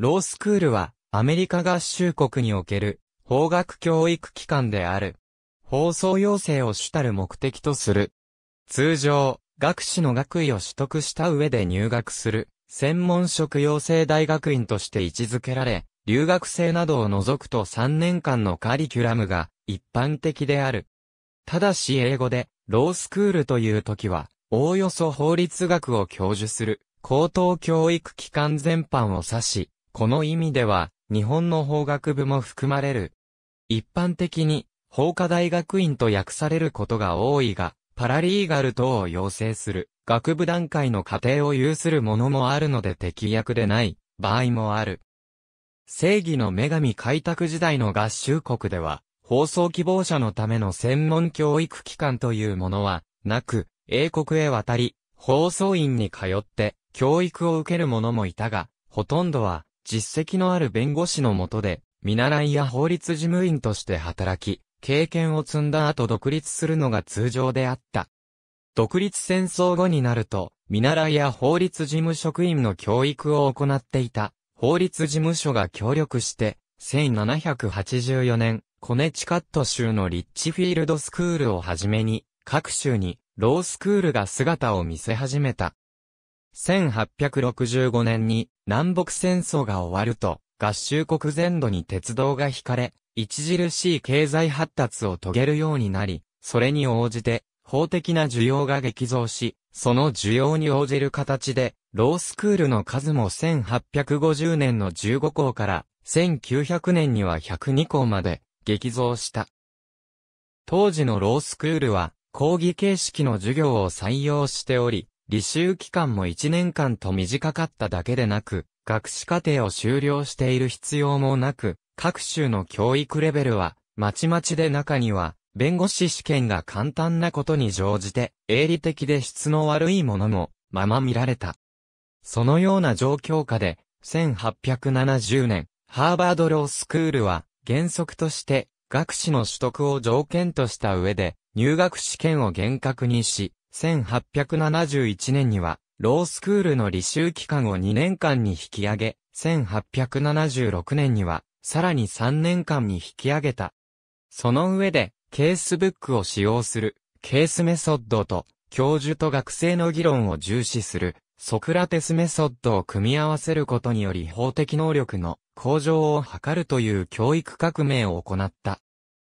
ロースクールは、アメリカ合衆国における、法学教育機関である。放送要請を主たる目的とする。通常、学士の学位を取得した上で入学する、専門職養成大学院として位置づけられ、留学生などを除くと3年間のカリキュラムが一般的である。ただし英語で、ロースクールという時は、おおよそ法律学を教授する、高等教育機関全般を指し、この意味では、日本の法学部も含まれる。一般的に、法科大学院と訳されることが多いが、パラリーガル等を要請する、学部段階の過程を有するものもあるので適役でない、場合もある。正義の女神開拓時代の合衆国では、放送希望者のための専門教育機関というものは、なく、英国へ渡り、放送院に通って、教育を受ける者もいたが、ほとんどは、実績のある弁護士の下で、見習いや法律事務員として働き、経験を積んだ後独立するのが通常であった。独立戦争後になると、見習いや法律事務職員の教育を行っていた、法律事務所が協力して、1784年、コネチカット州のリッチフィールドスクールをはじめに、各州に、ロースクールが姿を見せ始めた。1865年に南北戦争が終わると、合衆国全土に鉄道が引かれ、著しい経済発達を遂げるようになり、それに応じて法的な需要が激増し、その需要に応じる形で、ロースクールの数も1850年の15校から1900年には102校まで激増した。当時のロースクールは講義形式の授業を採用しており、履修期間も1年間と短かっただけでなく、学士課程を修了している必要もなく、各州の教育レベルは、まちまちで中には、弁護士試験が簡単なことに乗じて、営利的で質の悪いものも、まま見られた。そのような状況下で、1870年、ハーバードロースクールは、原則として、学士の取得を条件とした上で、入学試験を厳格にし、1871年には、ロースクールの履修期間を2年間に引き上げ、1876年には、さらに3年間に引き上げた。その上で、ケースブックを使用する、ケースメソッドと、教授と学生の議論を重視する、ソクラテスメソッドを組み合わせることにより法的能力の向上を図るという教育革命を行った。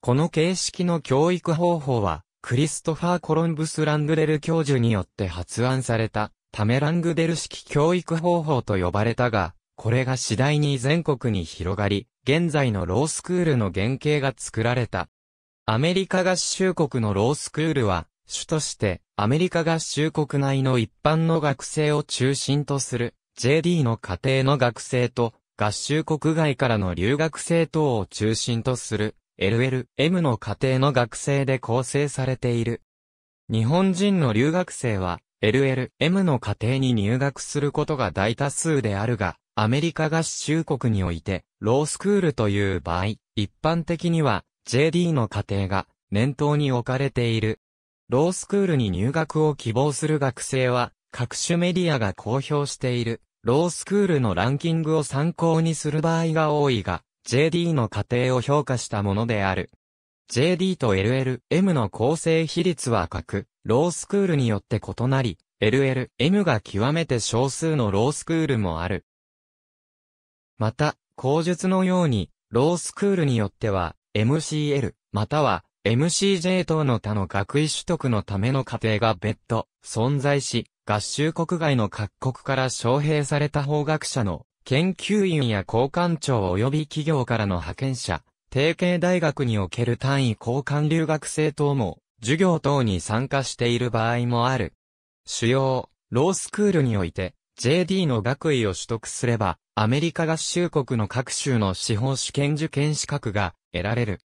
この形式の教育方法は、クリストファー・コロンブス・ラングデル教授によって発案された、タメラングデル式教育方法と呼ばれたが、これが次第に全国に広がり、現在のロースクールの原型が作られた。アメリカ合衆国のロースクールは、主として、アメリカ合衆国内の一般の学生を中心とする、JD の家庭の学生と、合衆国外からの留学生等を中心とする、LLM の家庭の学生で構成されている。日本人の留学生は LLM の家庭に入学することが大多数であるが、アメリカ合衆国において、ロースクールという場合、一般的には JD の家庭が念頭に置かれている。ロースクールに入学を希望する学生は、各種メディアが公表している、ロースクールのランキングを参考にする場合が多いが、JD の過程を評価したものである。JD と LLM の構成比率は各、ロースクールによって異なり、LLM が極めて少数のロースクールもある。また、口述のように、ロースクールによっては、MCL、または MCJ 等の他の学位取得のための過程が別途存在し、合衆国外の各国から招聘された法学者の研究員や交換庁及び企業からの派遣者、定型大学における単位交換留学生等も、授業等に参加している場合もある。主要、ロースクールにおいて、JD の学位を取得すれば、アメリカ合衆国の各州の司法試験受験資格が得られる。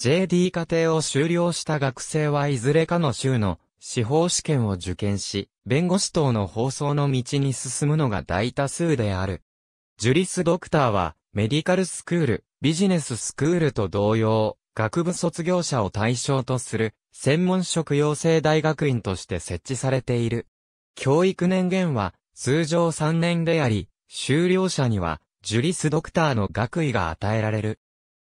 JD 課程を修了した学生はいずれかの州の司法試験を受験し、弁護士等の放送の道に進むのが大多数である。ジュリスドクターは、メディカルスクール、ビジネススクールと同様、学部卒業者を対象とする、専門職養成大学院として設置されている。教育年限は、通常3年であり、修了者には、ジュリスドクターの学位が与えられる。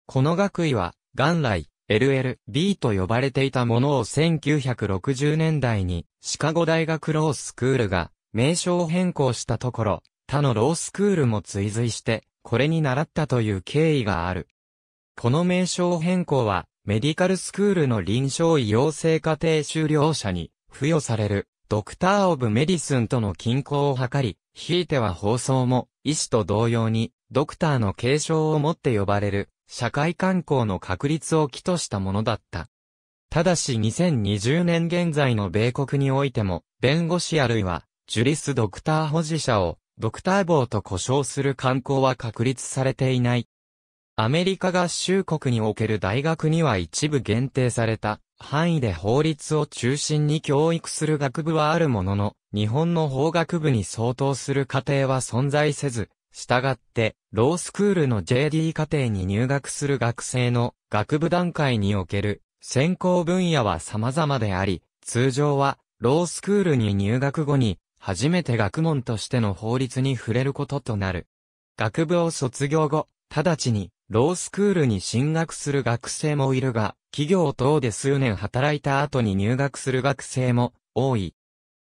この学位は、元来、LLB と呼ばれていたものを1960年代に、シカゴ大学ロースクールが、名称を変更したところ、他のロースクールも追随して、これに習ったという経緯がある。この名称変更は、メディカルスクールの臨床医養成課程修了者に付与される、ドクター・オブ・メディスンとの均衡を図り、ひいては放送も、医師と同様に、ドクターの継承をもって呼ばれる、社会観光の確立を基としたものだった。ただし2020年現在の米国においても、弁護士あるいは、ジュリスドクター保持者を、ドクターーと呼称する観光は確立されていない。アメリカ合衆国における大学には一部限定された範囲で法律を中心に教育する学部はあるものの、日本の法学部に相当する課程は存在せず、したがって、ロースクールの JD 課程に入学する学生の学部段階における専攻分野は様々であり、通常はロースクールに入学後に初めて学問としての法律に触れることとなる。学部を卒業後、直ちに、ロースクールに進学する学生もいるが、企業等で数年働いた後に入学する学生も多い。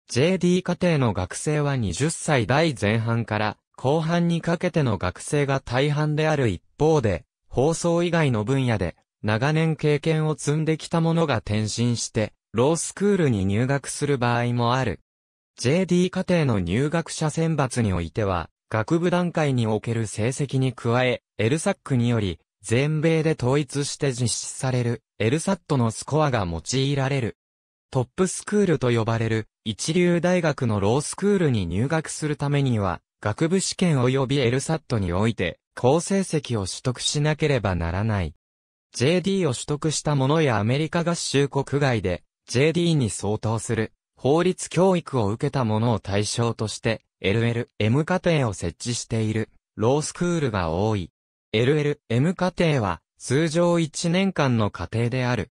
JD 課程の学生は20歳代前半から後半にかけての学生が大半である一方で、放送以外の分野で長年経験を積んできた者が転身して、ロースクールに入学する場合もある。JD 課程の入学者選抜においては、学部段階における成績に加え、LSAC により、全米で統一して実施される、LSAT のスコアが用いられる。トップスクールと呼ばれる、一流大学のロースクールに入学するためには、学部試験及び LSAT において、好成績を取得しなければならない。JD を取得した者やアメリカ合衆国外で、JD に相当する法律教育を受けた者を対象として、LLM 課程を設置している、ロースクールが多い。LLM 課程は、通常1年間の課程である。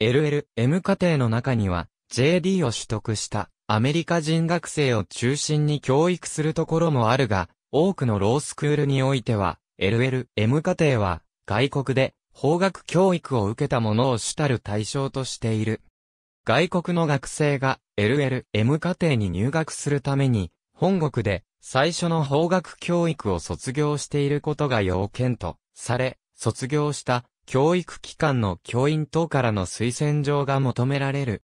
LLM 課程の中には、JD を取得したアメリカ人学生を中心に教育するところもあるが、多くのロースクールにおいては、LLM 課程は、外国で法学教育を受けた者を主たる対象としている。外国の学生が LLM 課程に入学するために、本国で最初の法学教育を卒業していることが要件とされ、卒業した教育機関の教員等からの推薦状が求められる。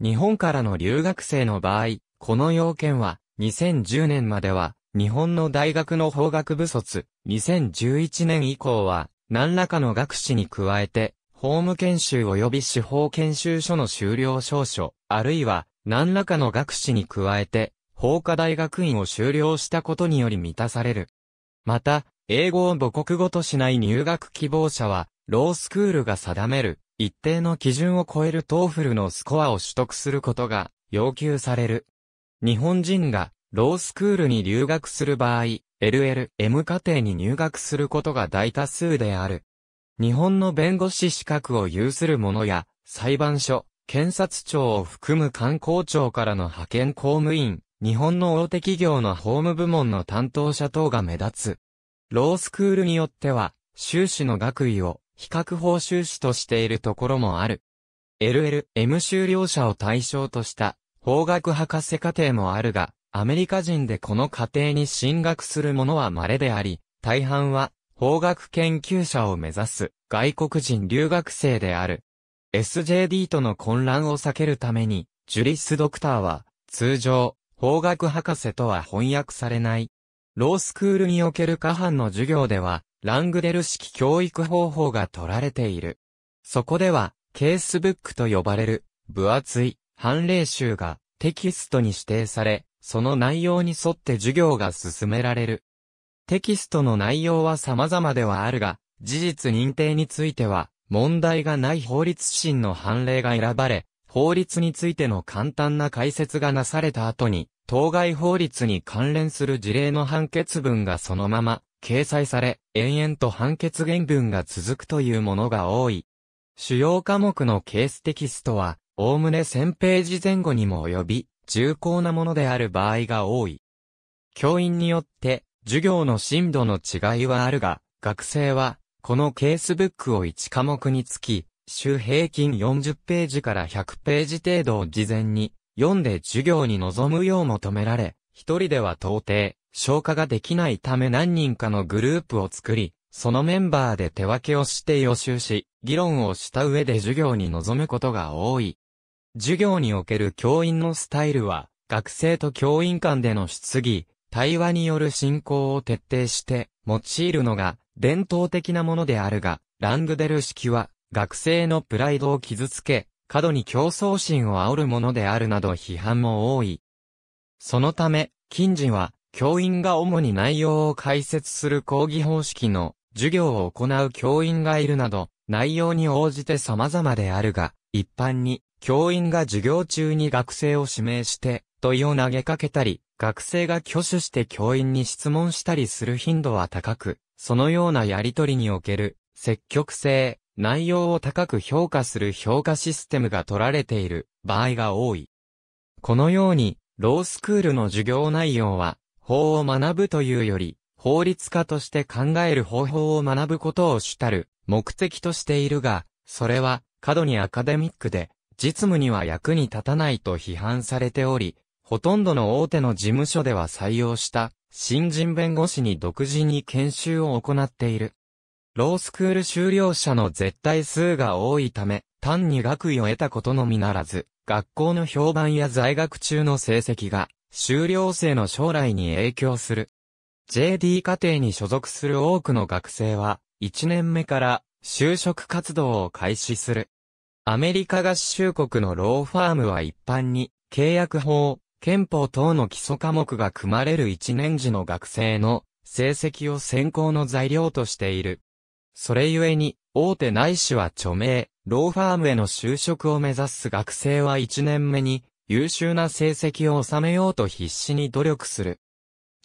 日本からの留学生の場合、この要件は2010年までは日本の大学の法学部卒、2011年以降は何らかの学士に加えて法務研修及び司法研修所の修了証書、あるいは何らかの学士に加えて、法科大学院を修了したことにより満たされる。また、英語を母国語としない入学希望者は、ロースクールが定める、一定の基準を超えるトーフルのスコアを取得することが要求される。日本人がロースクールに留学する場合、LL、M 課程に入学することが大多数である。日本の弁護士資格を有する者や、裁判所、検察庁を含む観光庁からの派遣公務員、日本の大手企業の法務部門の担当者等が目立つ。ロースクールによっては、修士の学位を比較報修士としているところもある。LLM 修了者を対象とした法学博士課程もあるが、アメリカ人でこの課程に進学する者は稀であり、大半は法学研究者を目指す外国人留学生である。SJD との混乱を避けるために、ジュリスドクターは、通常、法学博士とは翻訳されない。ロースクールにおける下半の授業では、ラングデル式教育方法が取られている。そこでは、ケースブックと呼ばれる、分厚い、判例集がテキストに指定され、その内容に沿って授業が進められる。テキストの内容は様々ではあるが、事実認定については、問題がない法律審の判例が選ばれ、法律についての簡単な解説がなされた後に、当該法律に関連する事例の判決文がそのまま掲載され、延々と判決原文が続くというものが多い。主要科目のケーステキストは、おおむね1000ページ前後にも及び、重厚なものである場合が多い。教員によって、授業の深度の違いはあるが、学生は、このケースブックを1科目につき、週平均40ページから100ページ程度を事前に読んで授業に臨むよう求められ、一人では到底消化ができないため何人かのグループを作り、そのメンバーで手分けをして予習し、議論をした上で授業に臨むことが多い。授業における教員のスタイルは、学生と教員間での質疑、対話による進行を徹底して用いるのが伝統的なものであるが、ラングデル式は、学生のプライドを傷つけ、過度に競争心を煽るものであるなど批判も多い。そのため、近人は、教員が主に内容を解説する講義方式の授業を行う教員がいるなど、内容に応じて様々であるが、一般に、教員が授業中に学生を指名して、問いを投げかけたり、学生が挙手して教員に質問したりする頻度は高く、そのようなやりとりにおける、積極性、内容を高く評価する評価システムが取られている場合が多い。このように、ロースクールの授業内容は、法を学ぶというより、法律家として考える方法を学ぶことを主たる目的としているが、それは過度にアカデミックで、実務には役に立たないと批判されており、ほとんどの大手の事務所では採用した新人弁護士に独自に研修を行っている。ロースクール修了者の絶対数が多いため、単に学位を得たことのみならず、学校の評判や在学中の成績が、修了生の将来に影響する。JD 課程に所属する多くの学生は、1年目から就職活動を開始する。アメリカ合衆国のローファームは一般に、契約法、憲法等の基礎科目が組まれる一年時の学生の成績を選考の材料としている。それゆえに、大手ないしは著名、ローファームへの就職を目指す学生は一年目に優秀な成績を収めようと必死に努力する。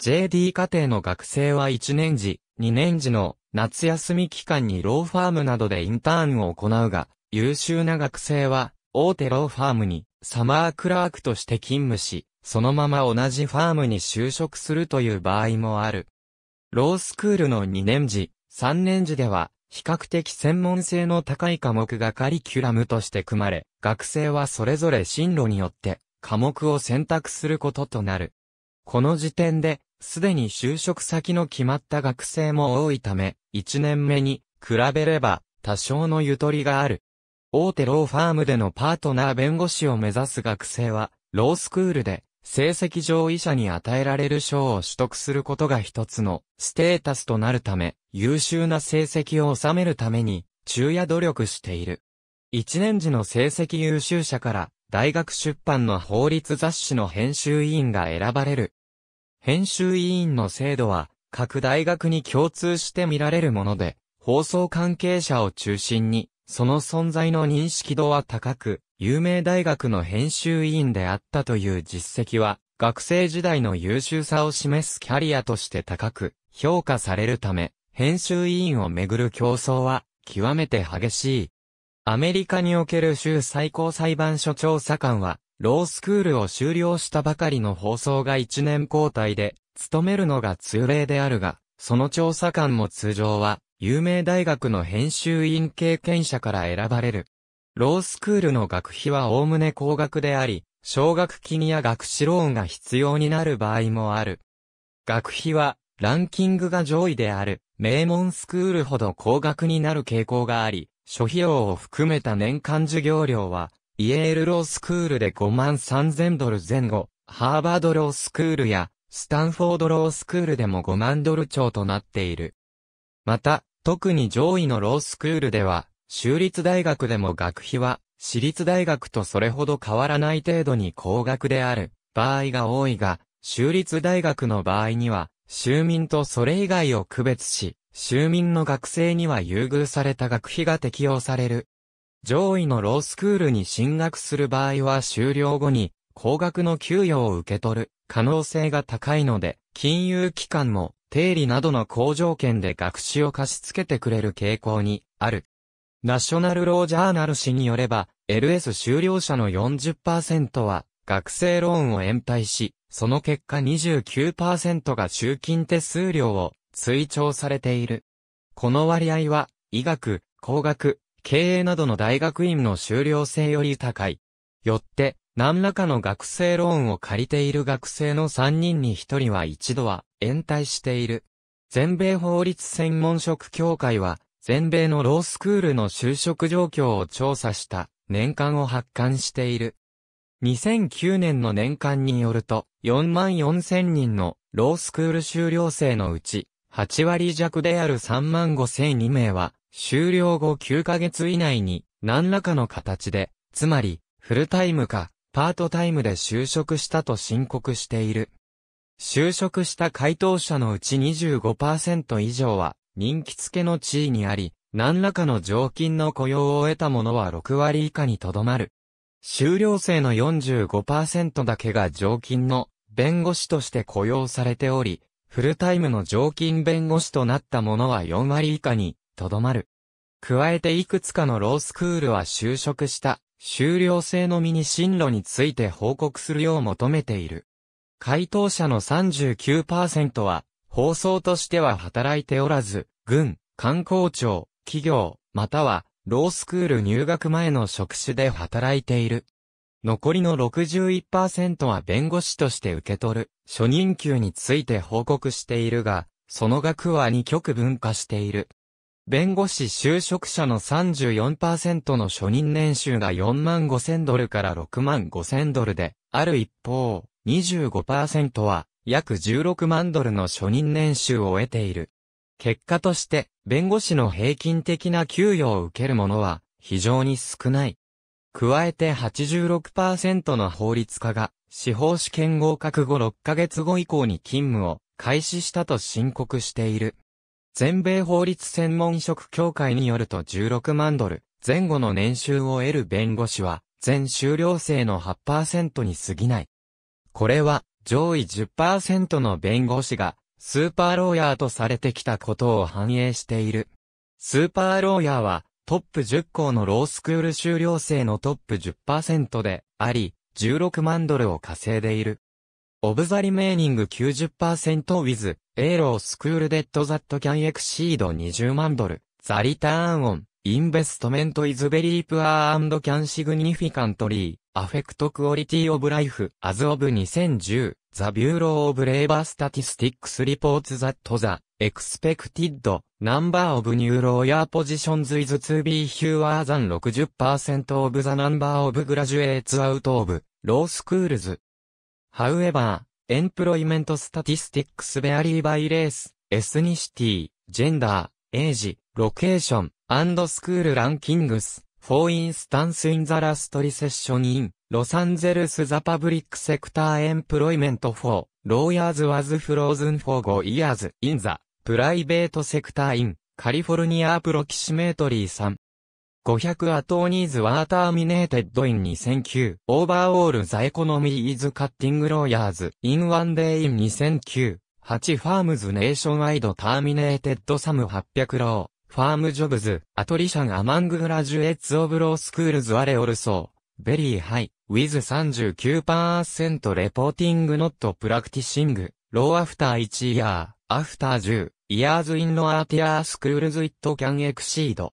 JD 課程の学生は1年時、2年時の夏休み期間にローファームなどでインターンを行うが、優秀な学生は大手ローファームにサマークラークとして勤務し、そのまま同じファームに就職するという場合もある。ロースクールの2年時、3年時では、比較的専門性の高い科目がカリキュラムとして組まれ、学生はそれぞれ進路によって科目を選択することとなる。この時点で、すでに就職先の決まった学生も多いため、1年目に比べれば多少のゆとりがある。大手ローファームでのパートナー弁護士を目指す学生は、ロースクールで成績上位者に与えられる賞を取得することが一つのステータスとなるため、優秀な成績を収めるために、昼夜努力している。一年時の成績優秀者から、大学出版の法律雑誌の編集委員が選ばれる。編集委員の制度は、各大学に共通して見られるもので、放送関係者を中心に、その存在の認識度は高く、有名大学の編集委員であったという実績は、学生時代の優秀さを示すキャリアとして高く、評価されるため、編集委員をめぐる競争は、極めて激しい。アメリカにおける州最高裁判所調査官は、ロースクールを修了したばかりの放送が1年交代で、務めるのが通例であるが、その調査官も通常は、有名大学の編集員経験者から選ばれる。ロースクールの学費は概ね高額であり、奨学金や学士ローンが必要になる場合もある。学費は、ランキングが上位である、名門スクールほど高額になる傾向があり、諸費用を含めた年間授業料は、イエールロースクールで5万3000ドル前後、ハーバードロースクールや、スタンフォードロースクールでも5万ドル超となっている。また、特に上位のロースクールでは、州立大学でも学費は、私立大学とそれほど変わらない程度に高額である場合が多いが、州立大学の場合には、州民とそれ以外を区別し、州民の学生には優遇された学費が適用される。上位のロースクールに進学する場合は終了後に、高額の給与を受け取る可能性が高いので、金融機関も定理などの好条件で学士を貸し付けてくれる傾向にある。ナショナルロージャーナル誌によれば、LS 修了者の40%は学生ローンを延滞し、その結果29%が集金手数料を推奨されている。この割合は、医学、工学、経営などの大学院の修了生より高い。よって、何らかの学生ローンを借りている学生の3人に1人は一度は延滞している。全米法律専門職協会は、全米のロースクールの就職状況を調査した年間を発刊している。2009年の年間によると、4万4千人のロースクール修了生のうち、8割弱である3万5千2名は、修了後9ヶ月以内に何らかの形で、つまり、フルタイムか、パートタイムで就職したと申告している。就職した回答者のうち25%以上は、人気付けの地位にあり、何らかの常勤の雇用を得た者は6割以下にとどまる。修了生の45%だけが常勤の弁護士として雇用されており、フルタイムの常勤弁護士となった者は4割以下にとどまる。加えていくつかのロースクールは就職した終了性のみに進路について報告するよう求めている。回答者の39%は、放送としては働いておらず、軍、観光庁、企業、または、ロースクール入学前の職種で働いている。残りの61%は弁護士として受け取る、初任給について報告しているが、その額は2極分化している。弁護士就職者の34%の初任年収が4万5 0 0 0ドルから6万5 0 0 0ドルで、ある一方、25%は約16万ドルの初任年収を得ている。結果として、弁護士の平均的な給与を受けるものは非常に少ない。加えて86%の法律家が司法試験合格後6ヶ月後以降に勤務を開始したと申告している。全米法律専門職協会によると16万ドル前後の年収を得る弁護士は全修了生の8%に過ぎない。これは上位10%の弁護士がスーパーローヤーとされてきたことを反映している。スーパーローヤーはトップ10校のロースクール修了生のトップ10%であり、16万ドルを稼いでいる。オブザリメーニング90%ウィズ、エーロースクールデッドザットキャンエクシード20万ドル、ザリターンオン、インベストメントイズベリープアーアンドキャンシグニフィカントリー、アフェクトクオリティオブライフ、アズオブ2010、ザビューローオブレーバースタティスティックスリポーツザットザ、エクスペクティッド、ナンバーオブニューローヤーポジションズイズ 2B ヒューアーザン60%オブザナンバーオブグラジュエーツアウトオブ、ロースクールズ、However, employment statistics vary by race, ethnicity, gender, age, location, and school rankings. For instance in the last recession in Los Angeles the public sector employment for lawyers was frozen for 5 years in the private sector in California approximately 3 500アトーニーズワーターミネーテッドイン2009、オーバーオールザエコノミーズカッティングローヤーズ、インワンデイイン2009、8ファームズネーションワイドターミネーテッドサム800ロー、ファームジョブズ、アトリシャンアマンググラジュエッツオブロースクールズアレオルソー、ベリーハイ、ウィズ39%レポーティングノットプラクティシング、ローアフター1イヤー、アフター10、イヤーズインロアーティアースクールズイットキャンエクシード。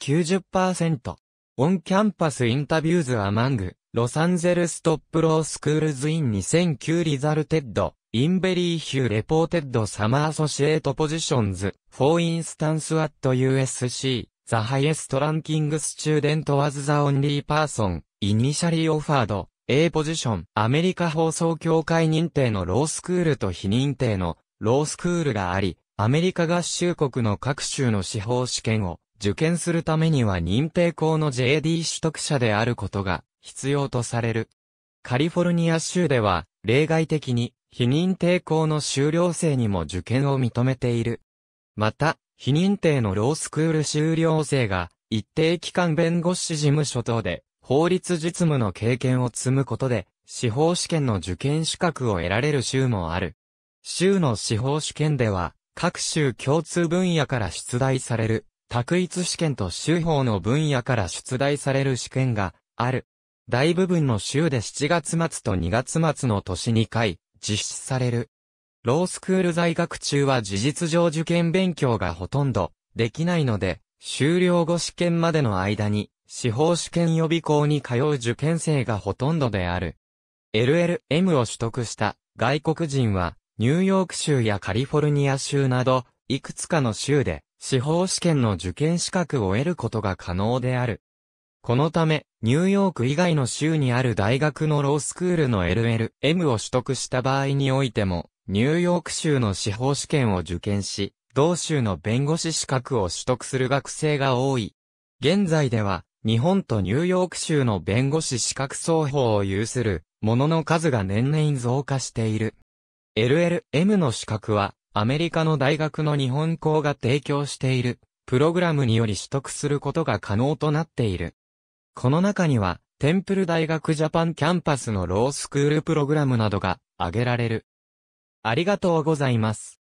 90%。オンキャンパスインタビューズアマング、ロサンゼルストップロースクールズイン2009リザルテッド、インベリーヒューレポーテッドサマーソシエートポジションズ、フォーインスタンスアット USC、ザハイエストランキングスチューデントワズザオンリーパーソン、イニシャリーオファード、A ポジション、アメリカ放送協会認定のロースクールと非認定のロースクールがあり、アメリカ合衆国の各州の司法試験を受験するためには認定校の JD 取得者であることが必要とされる。カリフォルニア州では、例外的に、非認定校の修了生にも受験を認めている。また、非認定のロースクール修了生が、一定期間弁護士事務所等で、法律実務の経験を積むことで、司法試験の受験資格を得られる州もある。州の司法試験では、各州共通分野から出題される卓一試験と州法の分野から出題される試験がある。大部分の州で7月末と2月末の年2回実施される。ロースクール在学中は事実上受験勉強がほとんどできないので、終了後試験までの間に司法試験予備校に通う受験生がほとんどである。LLM を取得した外国人はニューヨーク州やカリフォルニア州などいくつかの州で司法試験の受験資格を得ることが可能である。このため、ニューヨーク以外の州にある大学のロースクールの LLM を取得した場合においても、ニューヨーク州の司法試験を受験し、同州の弁護士資格を取得する学生が多い。現在では、日本とニューヨーク州の弁護士資格双方を有する、ものの数が年々増加している。LLM の資格は、アメリカの大学の日本校が提供している、プログラムにより取得することが可能となっている。この中には、テンプル大学ジャパンキャンパスのロースクールプログラムなどが挙げられる。ありがとうございます。